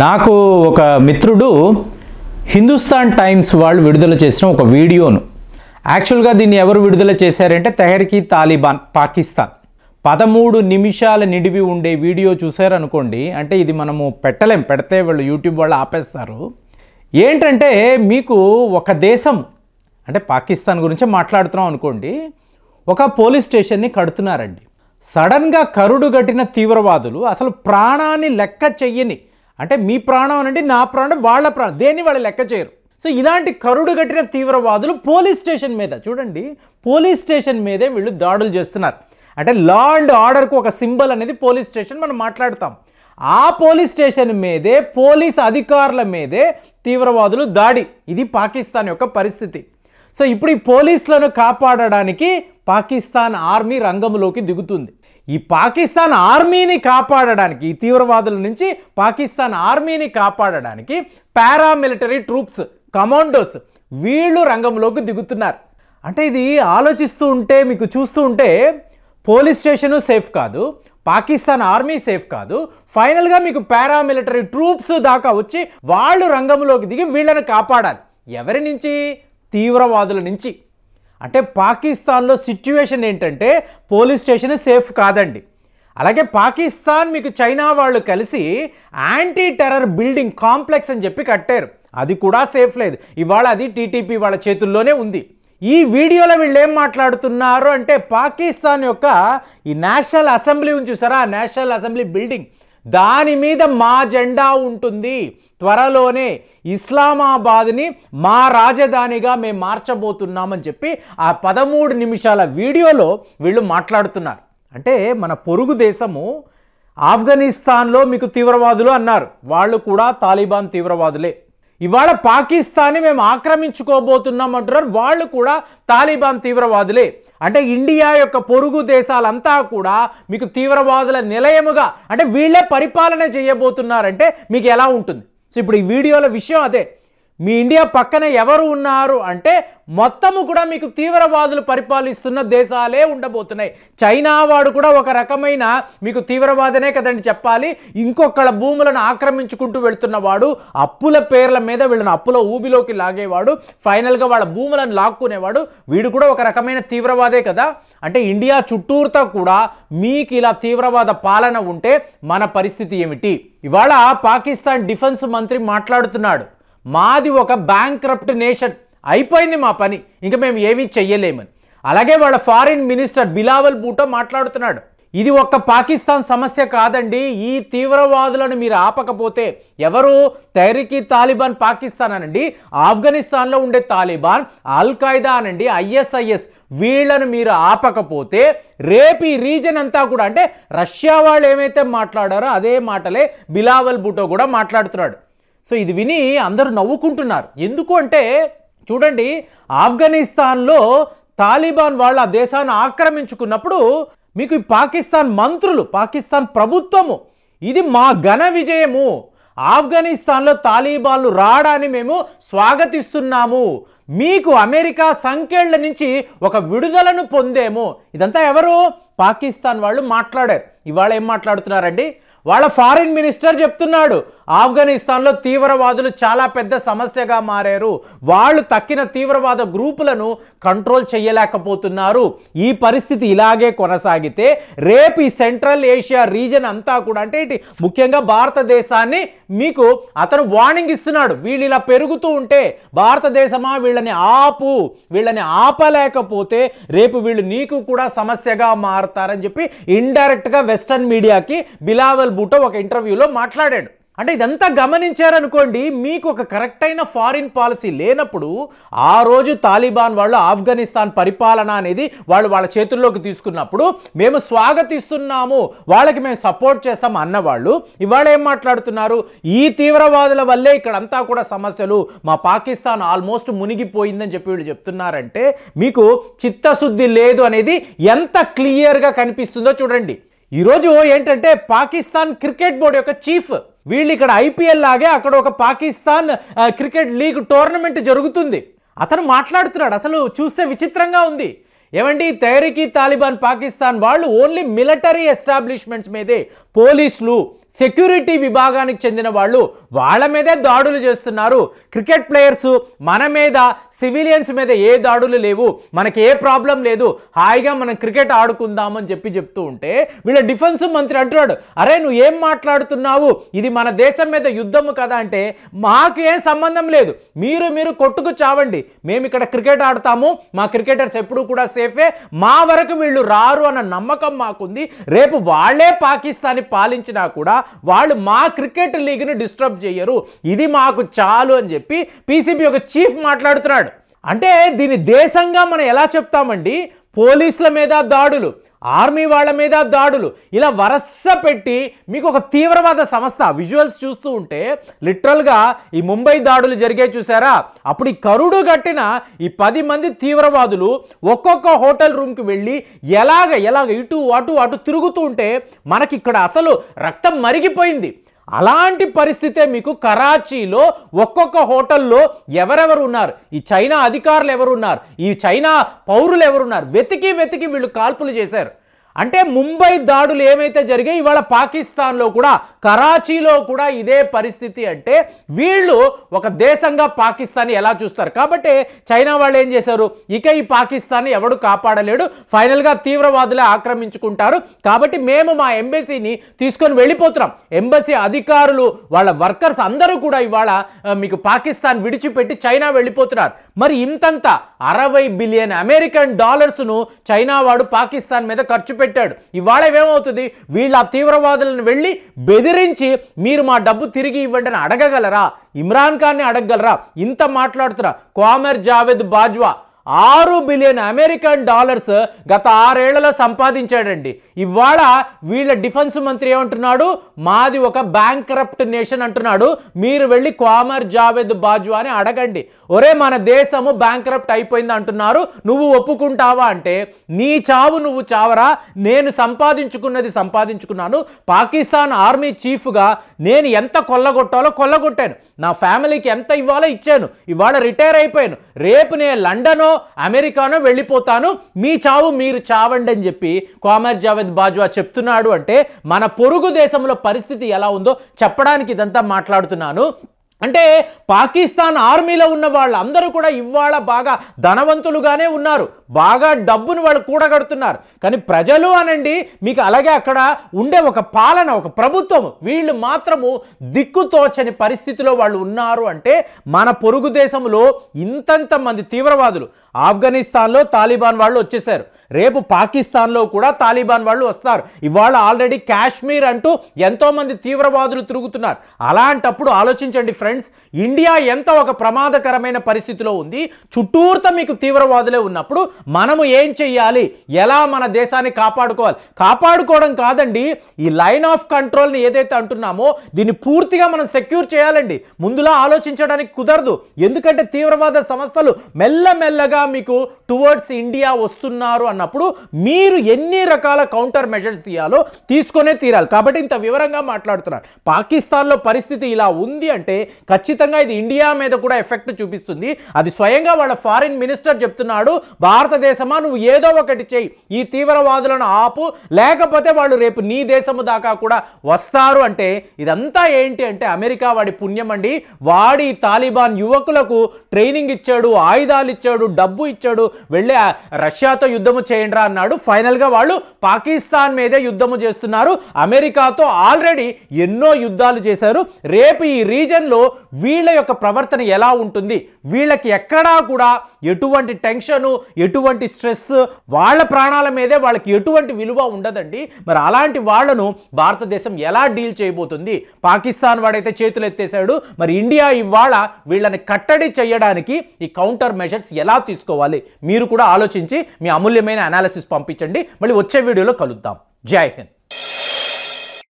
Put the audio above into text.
నాకు ఒక మిత్రుడు హిందుస్థాన్ టైమ్స్ వాళ్ళు విడుదల చేసిన ఒక వీడియోను యాక్చువల్గా దీన్ని ఎవరు విడుదల చేశారంటే తెహర్కి తాలిబాన్ పాకిస్తాన్ పదమూడు నిమిషాల నిడివి ఉండే వీడియో చూశారనుకోండి అంటే ఇది మనము పెట్టలేం పెడితే వాళ్ళు యూట్యూబ్ వాళ్ళు ఆపేస్తారు ఏంటంటే మీకు ఒక దేశం అంటే పాకిస్తాన్ గురించే మాట్లాడుతున్నాం అనుకోండి ఒక పోలీస్ స్టేషన్ని కడుతున్నారండి సడన్గా కరుడు కట్టిన తీవ్రవాదులు అసలు ప్రాణాన్ని లెక్క చెయ్యని అంటే మీ ప్రాణం అనండి నా ప్రాణం వాళ్ళ ప్రాణం దేన్ని వాళ్ళు లెక్క చేయరు సో ఇలాంటి కరుడు కట్టిన తీవ్రవాదులు పోలీస్ స్టేషన్ మీద చూడండి పోలీస్ స్టేషన్ మీదే వీళ్ళు దాడులు చేస్తున్నారు అంటే లా అండ్ ఆర్డర్కు ఒక సింబల్ అనేది పోలీస్ స్టేషన్ మనం మాట్లాడతాం ఆ పోలీస్ స్టేషన్ మీదే పోలీస్ అధికారుల మీదే తీవ్రవాదులు దాడి ఇది పాకిస్తాన్ యొక్క పరిస్థితి సో ఇప్పుడు ఈ పోలీసులను కాపాడడానికి పాకిస్తాన్ ఆర్మీ రంగంలోకి దిగుతుంది ఈ పాకిస్తాన్ ఆర్మీని కాపాడడానికి ఈ తీవ్రవాదుల నుంచి పాకిస్తాన్ ఆర్మీని కాపాడడానికి పారామిలిటరీ ట్రూప్స్ కమాండోస్ వీళ్ళు రంగంలోకి దిగుతున్నారు అంటే ఇది ఆలోచిస్తూ ఉంటే మీకు చూస్తూ ఉంటే పోలీస్ స్టేషను సేఫ్ కాదు పాకిస్తాన్ ఆర్మీ సేఫ్ కాదు ఫైనల్గా మీకు పారామిలిటరీ ట్రూప్స్ దాకా వచ్చి వాళ్ళు రంగంలోకి దిగి వీళ్ళని కాపాడాలి ఎవరి నుంచి తీవ్రవాదుల నుంచి అంటే పాకిస్తాన్లో సిచ్యువేషన్ ఏంటంటే పోలీస్ స్టేషన్ సేఫ్ కాదండి అలాగే పాకిస్తాన్ మీకు చైనా వాళ్ళు కలిసి యాంటీ టెర్రర్ బిల్డింగ్ కాంప్లెక్స్ అని చెప్పి కట్టారు అది కూడా సేఫ్ లేదు ఇవాళ అది టీటీపీ వాళ్ళ చేతుల్లోనే ఉంది ఈ వీడియోలో వీళ్ళు ఏం మాట్లాడుతున్నారు అంటే పాకిస్తాన్ యొక్క ఈ నేషనల్ అసెంబ్లీ ఉంది చూసారా ఆ నేషనల్ అసెంబ్లీ బిల్డింగ్ దాని మీద మా జెండా ఉంటుంది త్వరలోనే ఇస్లామాబాద్ని మా రాజధానిగా మేము మార్చబోతున్నామని చెప్పి ఆ పదమూడు నిమిషాల వీడియోలో వీళ్ళు మాట్లాడుతున్నారు అంటే మన పొరుగు దేశము ఆఫ్ఘనిస్తాన్లో మీకు తీవ్రవాదులు అన్నారు వాళ్ళు కూడా తాలిబాన్ తీవ్రవాదులే ఇవాళ పాకిస్తాన్ని మేము ఆక్రమించుకోబోతున్నాం అంటున్నారు వాళ్ళు కూడా తాలిబాన్ తీవ్రవాదులే అంటే ఇండియా యొక్క పొరుగు దేశాలంతా కూడా మీకు తీవ్రవాదుల నిలయముగా అంటే వీళ్ళే పరిపాలన చేయబోతున్నారంటే మీకు ఎలా ఉంటుంది సో ఇప్పుడు ఈ వీడియోల విషయం అదే మీ ఇండియా పక్కన ఎవరు ఉన్నారు అంటే మొత్తము కూడా మీకు తీవ్రవాదులు పరిపాలిస్తున్న దేశాలే ఉండబోతున్నాయి చైనా వాడు కూడా ఒక రకమైన మీకు తీవ్రవాదనే కదండి చెప్పాలి ఇంకొకళ్ళ భూములను ఆక్రమించుకుంటూ వెళ్తున్నవాడు అప్పుల పేర్ల మీద వీళ్ళని అప్పుల ఊబిలోకి లాగేవాడు ఫైనల్గా వాళ్ళ భూములను లాక్కునేవాడు వీడు కూడా ఒక రకమైన తీవ్రవాదే కదా అంటే ఇండియా చుట్టూరుతో కూడా మీకు ఇలా తీవ్రవాద పాలన ఉంటే మన పరిస్థితి ఏమిటి ఇవాళ పాకిస్తాన్ డిఫెన్స్ మంత్రి మాట్లాడుతున్నాడు మాది ఒక బ్యాంక్రప్ట్ నేషన్ అయిపోయింది మా పని ఇంకా మేము ఏమీ చెయ్యలేమని అలాగే వాళ్ళ ఫారిన్ మినిస్టర్ బిలావల్ బూటో మాట్లాడుతున్నాడు ఇది ఒక్క పాకిస్తాన్ సమస్య కాదండి ఈ తీవ్రవాదులను మీరు ఆపకపోతే ఎవరు తెరికి తాలిబాన్ పాకిస్తాన్ అనండి ఆఫ్ఘనిస్తాన్లో ఉండే తాలిబాన్ అల్ ఖాయిదా అనండి ఐఎస్ఐఎస్ వీళ్ళను మీరు ఆపకపోతే రేపు ఈ రీజన్ అంతా కూడా అంటే రష్యా వాళ్ళు ఏమైతే మాట్లాడారో అదే మాటలే బిలావల్ బుటో కూడా మాట్లాడుతున్నాడు సో ఇది విని అందరూ నవ్వుకుంటున్నారు ఎందుకు అంటే చూడండి ఆఫ్ఘనిస్తాన్లో తాలిబాన్ వాళ్ళు ఆ దేశాన్ని ఆక్రమించుకున్నప్పుడు మీకు పాకిస్తాన్ మంత్రులు పాకిస్తాన్ ప్రభుత్వము ఇది మా ఘన విజయము ఆఫ్ఘనిస్తాన్లో తాలిబాన్లు రావడాన్ని మేము స్వాగతిస్తున్నాము మీకు అమెరికా సంఖ్యళ్ళ నుంచి ఒక విడుదలను పొందేము ఇదంతా ఎవరు పాకిస్తాన్ వాళ్ళు మాట్లాడారు ఇవాళ ఏం మాట్లాడుతున్నారండి వాళ్ళ ఫారిన్ మినిస్టర్ చెప్తున్నాడు ఆఫ్ఘనిస్తాన్లో తీవ్రవాదులు చాలా పెద్ద సమస్యగా మారారు వాళ్ళు తక్కిన తీవ్రవాద గ్రూపులను కంట్రోల్ చేయలేకపోతున్నారు ఈ పరిస్థితి ఇలాగే కొనసాగితే రేపు ఈ సెంట్రల్ ఏషియా రీజన్ అంతా కూడా అంటే ఇటు ముఖ్యంగా భారతదేశాన్ని మీకు అతను వార్నింగ్ ఇస్తున్నాడు వీళ్ళు ఇలా పెరుగుతూ ఉంటే భారతదేశమా వీళ్ళని ఆపు వీళ్ళని ఆపలేకపోతే రేపు వీళ్ళు నీకు కూడా సమస్యగా మారుతారని చెప్పి ఇండైరెక్ట్గా వెస్టర్న్ మీడియాకి బిలావల్ బుటో ఒక ఇంటర్వ్యూలో మాట్లాడాడు అంటే ఇదంతా గమనించారనుకోండి మీకు ఒక కరెక్ట్ అయిన ఫారిన్ పాలసీ లేనప్పుడు ఆ రోజు తాలిబాన్ వాళ్ళు ఆఫ్ఘనిస్తాన్ పరిపాలన అనేది వాళ్ళు వాళ్ళ చేతుల్లోకి తీసుకున్నప్పుడు మేము స్వాగతిస్తున్నాము వాళ్ళకి మేము సపోర్ట్ చేస్తాం అన్నవాళ్ళు ఇవాళ ఏం మాట్లాడుతున్నారు ఈ తీవ్రవాదుల వల్లే ఇక్కడంతా కూడా సమస్యలు మా పాకిస్తాన్ ఆల్మోస్ట్ మునిగిపోయిందని చెప్పి వీళ్ళు చెప్తున్నారంటే మీకు చిత్తశుద్ధి లేదు అనేది ఎంత క్లియర్గా కనిపిస్తుందో చూడండి ఈరోజు ఏంటంటే పాకిస్తాన్ క్రికెట్ బోర్డు యొక్క చీఫ్ వీళ్ళు ఇక్కడ ఐపీఎల్ లాగే అక్కడ ఒక పాకిస్తాన్ క్రికెట్ లీగ్ టోర్నమెంట్ జరుగుతుంది అతను మాట్లాడుతున్నాడు అసలు చూస్తే విచిత్రంగా ఉంది ఏమండి తైరీకి తాలిబాన్ పాకిస్తాన్ వాళ్ళు ఓన్లీ మిలిటరీ ఎస్టాబ్లిష్మెంట్స్ మీదే పోలీసులు సెక్యూరిటీ విభాగానికి చెందిన వాళ్ళు వాళ్ళ మీదే దాడులు చేస్తున్నారు క్రికెట్ ప్లేయర్స్ మన మీద సివిలియన్స్ మీద ఏ దాడులు లేవు మనకి ఏ ప్రాబ్లం లేదు హాయిగా మనం క్రికెట్ ఆడుకుందామని చెప్పి చెప్తూ ఉంటే వీళ్ళ డిఫెన్స్ మంత్రి అంటున్నాడు అరే నువ్వు ఏం మాట్లాడుతున్నావు ఇది మన దేశం మీద యుద్ధము కదా అంటే మాకు ఏం సంబంధం లేదు మీరు మీరు కొట్టుకు చావండి మేము ఇక్కడ క్రికెట్ ఆడతాము మా క్రికెటర్స్ ఎప్పుడూ కూడా సేఫే మా వరకు వీళ్ళు రారు అన్న నమ్మకం మాకుంది రేపు వాళ్ళే పాకిస్తాన్ని పాలించినా కూడా వాళ్ళు మా క్రికెట్ లీగ్ను డిస్టర్బ్ చేయరు ఇది మాకు చాలు అని చెప్పి పీసీబీ ఒక చీఫ్ మాట్లాడుతున్నాడు అంటే దీని దేశంగా మనం ఎలా చెప్తామండి పోలీసుల మీద దాడులు ఆర్మీ వాళ్ళ మీద దాడులు ఇలా వరస పెట్టి మీకు ఒక తీవ్రవాద సంస్థ విజువల్స్ చూస్తూ ఉంటే లిటరల్గా ఈ ముంబై దాడులు జరిగే చూసారా అప్పుడు ఈ కరుడు కట్టిన ఈ పది మంది తీవ్రవాదులు ఒక్కొక్క హోటల్ రూమ్కి వెళ్ళి ఎలాగ ఎలాగ ఇటు అటు అటు తిరుగుతూ ఉంటే మనకి ఇక్కడ అసలు రక్తం మరిగిపోయింది అలాంటి పరిస్థితే మీకు కరాచీలో ఒక్కొక్క హోటల్లో ఎవరెవరు ఉన్నారు ఈ చైనా అధికారులు ఎవరున్నారు ఈ చైనా పౌరులు ఎవరున్నారు వెతికి వెతికి వీళ్ళు కాల్పులు చేశారు అంటే ముంబై దాడులు ఏమైతే జరిగాయి ఇవాళ పాకిస్తాన్లో కూడా కరాచీలో కూడా ఇదే పరిస్థితి అంటే వీళ్ళు ఒక దేశంగా పాకిస్తాన్ని ఎలా చూస్తారు కాబట్టి చైనా వాళ్ళు ఏం చేశారు ఇక ఈ పాకిస్తాన్ని ఎవడు కాపాడలేడు ఫైనల్గా తీవ్రవాదులే ఆక్రమించుకుంటారు కాబట్టి మేము మా ఎంబసీని తీసుకొని వెళ్ళిపోతున్నాం ఎంబసీ అధికారులు వాళ్ళ వర్కర్స్ అందరూ కూడా ఇవాళ మీకు పాకిస్తాన్ విడిచిపెట్టి చైనా వెళ్ళిపోతున్నారు మరి ఇంతంత అరవై బిలియన్ అమెరికన్ డాలర్స్ను చైనా వాడు పాకిస్తాన్ మీద ఖర్చు పెట్టాడు ఇవాళ ఏమవుతుంది వీళ్ళు ఆ తీవ్రవాదులను వెళ్ళి బెదిరించి మీరు మా డబ్బు తిరిగి ఇవ్వండి అని అడగగలరా ఇమ్రాన్ ఖాన్ని అడగగలరా ఇంత మాట్లాడుతున్నా కోమర్ జావేద్ బాజ్వా ఆరు బిలియన్ అమెరికన్ డాలర్స్ గత ఆరేళ్లలో సంపాదించాడండి ఇవాళ వీళ్ళ డిఫెన్స్ మంత్రి ఏమంటున్నాడు మాది ఒక బ్యాంక్ కరప్ట్ నేషన్ అంటున్నాడు మీరు వెళ్ళి క్వామర్ జావేద్ బాజ్వా అని అడగండి ఒరే మన దేశము బ్యాంక్ కరప్ట్ అయిపోయింది అంటున్నారు నువ్వు ఒప్పుకుంటావా అంటే నీ చావు నువ్వు చావరా నేను సంపాదించుకున్నది సంపాదించుకున్నాను పాకిస్తాన్ ఆర్మీ చీఫ్గా నేను ఎంత కొల్లగొట్టాలో కొల్లగొట్టాను నా ఫ్యామిలీకి ఎంత ఇవ్వాలో ఇచ్చాను ఇవాళ రిటైర్ అయిపోయాను రేపు నేను లండన్ అమెరికానో వెళ్ళిపోతాను మీ చావు మీరు చావండి అని చెప్పి కోమర్ జావేద్ బాజ్వా చెప్తున్నాడు అంటే మన పొరుగు దేశంలో పరిస్థితి ఎలా ఉందో చెప్పడానికి ఇదంతా మాట్లాడుతున్నాను అంటే పాకిస్తాన్ ఆర్మీలో ఉన్న వాళ్ళందరూ కూడా ఇవాళ బాగా ధనవంతులుగానే ఉన్నారు బాగా డబ్బును వాళ్ళు కూడగడుతున్నారు కానీ ప్రజలు అనండి మీకు అలాగే అక్కడ ఉండే ఒక పాలన ఒక ప్రభుత్వం వీళ్ళు మాత్రము దిక్కుతోచని పరిస్థితిలో వాళ్ళు ఉన్నారు అంటే మన పొరుగు దేశంలో ఇంతంత మంది తీవ్రవాదులు ఆఫ్ఘనిస్తాన్లో తాలిబాన్ వాళ్ళు వచ్చేసారు రేపు పాకిస్తాన్లో కూడా తాలిబాన్ వాళ్ళు వస్తారు ఇవాళ ఆల్రెడీ కాశ్మీర్ అంటూ ఎంతోమంది తీవ్రవాదులు తిరుగుతున్నారు అలాంటప్పుడు ఆలోచించండి ఫ్రెండ్స్ ఫ్రెండ్స్ ఇండియా ఎంత ఒక ప్రమాదకరమైన పరిస్థితిలో ఉంది చుట్టూర్త మీకు తీవ్రవాదులే ఉన్నప్పుడు మనము ఏం చెయ్యాలి ఎలా మన దేశాన్ని కాపాడుకోవాలి కాపాడుకోవడం కాదండి ఈ లైన్ ఆఫ్ కంట్రోల్ని ఏదైతే అంటున్నామో దీన్ని పూర్తిగా మనం సెక్యూర్ చేయాలండి ముందులా ఆలోచించడానికి కుదరదు ఎందుకంటే తీవ్రవాద సంస్థలు మెల్లమెల్లగా మీకు టువర్డ్స్ ఇండియా వస్తున్నారు అన్నప్పుడు మీరు ఎన్ని రకాల కౌంటర్ మెజర్స్ తీయాలో తీసుకొనే తీరాలి కాబట్టి ఇంత వివరంగా మాట్లాడుతున్నారు పాకిస్తాన్లో పరిస్థితి ఇలా ఉంది అంటే ఖచ్చితంగా ఇది ఇండియా మీద కూడా ఎఫెక్ట్ చూపిస్తుంది అది స్వయంగా వాళ్ళ ఫారిన్ మినిస్టర్ చెప్తున్నాడు భారతదేశమా నువ్వు ఏదో ఒకటి చేయి ఈ తీవ్రవాదులను ఆపు లేకపోతే వాళ్ళు రేపు నీ దేశము దాకా కూడా వస్తారు అంటే ఇదంతా ఏంటి అంటే అమెరికా వాడి పుణ్యం అండి వాడి తాలిబాన్ యువకులకు ట్రైనింగ్ ఇచ్చాడు ఆయుధాలు ఇచ్చాడు డబ్బు ఇచ్చాడు వెళ్ళే రష్యాతో యుద్ధము చేయండి అన్నాడు ఫైనల్గా వాళ్ళు పాకిస్తాన్ మీదే యుద్ధము చేస్తున్నారు అమెరికాతో ఆల్రెడీ ఎన్నో యుద్ధాలు చేశారు రేపు ఈ రీజన్లో వీళ్ళ యొక్క ప్రవర్తన ఎలా ఉంటుంది వీళ్ళకి ఎక్కడా కూడా ఎటువంటి టెన్షను ఎటువంటి స్ట్రెస్ వాళ్ళ ప్రాణాల మీదే వాళ్ళకి ఎటువంటి విలువ ఉండదండి మరి అలాంటి వాళ్లను భారతదేశం ఎలా డీల్ చేయబోతుంది పాకిస్తాన్ వాడైతే చేతులు ఎత్తేసాడు మరి ఇండియా ఇవాళ వీళ్ళని కట్టడి చేయడానికి ఈ కౌంటర్ మెషర్స్ ఎలా తీసుకోవాలి మీరు కూడా ఆలోచించి మీ అమూల్యమైన అనాలిసిస్ పంపించండి మళ్ళీ వచ్చే వీడియోలో కలుద్దాం జై హింద్